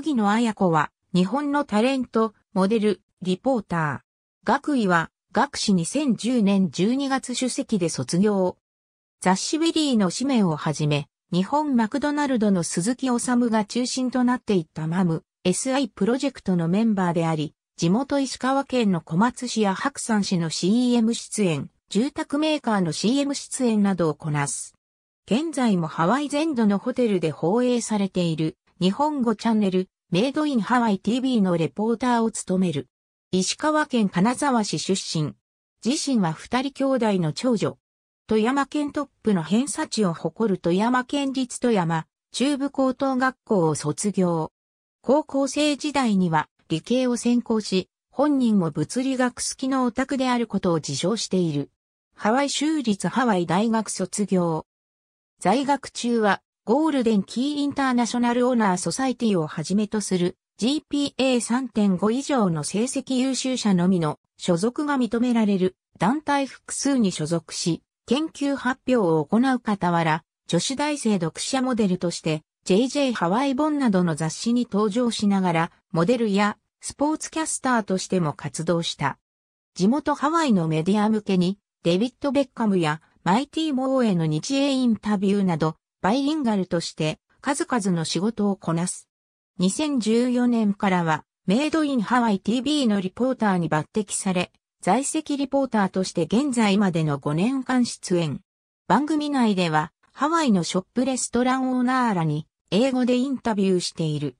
荻野綾子は、日本のタレント、モデル、リポーター。学位は、学士2010年12月主席で卒業。雑誌ベリーの紙面をはじめ、日本マクドナルドの鈴木治が中心となっていったマム、SI プロジェクトのメンバーであり、地元石川県の小松市や白山市の CM 出演、住宅メーカーの CM 出演などをこなす。現在もハワイ全土のホテルで放映されている日本語チャンネル、メイドインハワイ TV のレポーターを務める。石川県金沢市出身。自身は二人兄弟の長女。富山県トップの偏差値を誇る富山県立富山中部高等学校を卒業。高校生時代には理系を専攻し、本人も物理学好きのオタクであることを自称している。ハワイ州立ハワイ大学卒業。在学中はゴールデンキーインターナショナルオーナーソサイティをはじめとする GPA3.5 以上の成績優秀者のみの所属が認められる団体複数に所属し、研究発表を行う傍ら、女子大生読者モデルとして JJ ハワイ本などの雑誌に登場しながら、モデルやスポーツキャスターとしても活動した。地元ハワイのメディア向けに、デビッド・ベッカムやマイティ・モーへの日英インタビューなど、バイリンガルとして数々の仕事をこなす。2014年からは、メイドインハワイ TV のリポーターに抜擢され、在籍リポーターとして現在までの5年間出演。番組内では、ハワイのショップレストランオーナーらに、英語でインタビューしている。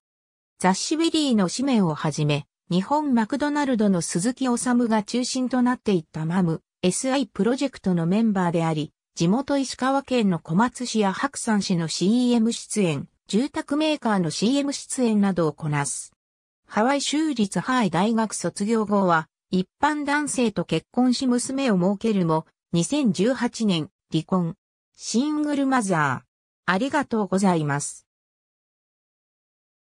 雑誌ィリーの使命をはじめ、日本マクドナルドの鈴木治が中心となっていったマム、SI プロジェクトのメンバーであり、地元石川県の小松市や白山市の CM 出演、住宅メーカーの CM 出演などをこなす。ハワイ州立ハワイ大学卒業後は、一般男性と結婚し娘を設けるも、2018年、離婚。シングルマザー。ありがとうございます。